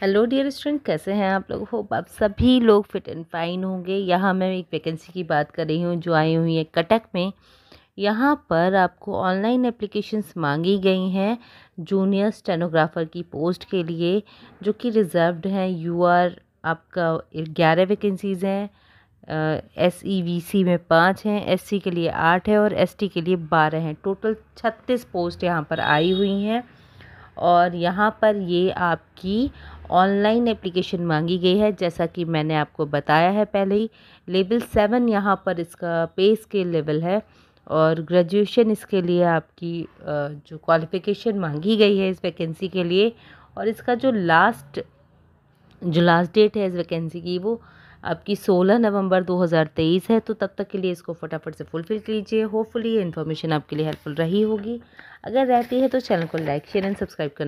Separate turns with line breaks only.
hello dear student कैसे हैं आप लोग होप आप सभी लोग फिट एंड फाइन होंगे यहाँ मैं एक वैकेंसी की बात कर रही हूँ जो आई हुई है कटक में यहाँ पर आपको ऑनलाइन एप्लीकेशंस मांगी गई हैं जूनियर स्टेनोग्राफ़र की पोस्ट के लिए जो कि रिज़र्व्ड हैं यू आर आपका ग्यारह वैकेंसीज़ हैं एस ई वी सी में पाँच हैं एस सी के लिए आठ है और एस टी के लिए बारह हैं टोटल छत्तीस पोस्ट यहाँ पर आई हुई हैं और यहाँ पर ये आपकी ऑनलाइन एप्लीकेशन मांगी गई है जैसा कि मैंने आपको बताया है पहले ही लेवल सेवन यहाँ पर इसका पे स्केल लेवल है और ग्रेजुएशन इसके लिए आपकी जो क्वालिफ़िकेशन मांगी गई है इस वैकेंसी के लिए और इसका जो लास्ट जो लास्ट डेट है इस वैकेंसी की वो आपकी 16 नवंबर 2023 है तो तब तक के लिए इसको फटाफट से फुलफिल कीजिए होपफुली ये इन्फॉर्मेशन आपके लिए हेल्पफुल रही होगी अगर रहती है तो चैनल को लाइक शेयर एंड सब्सक्राइब करना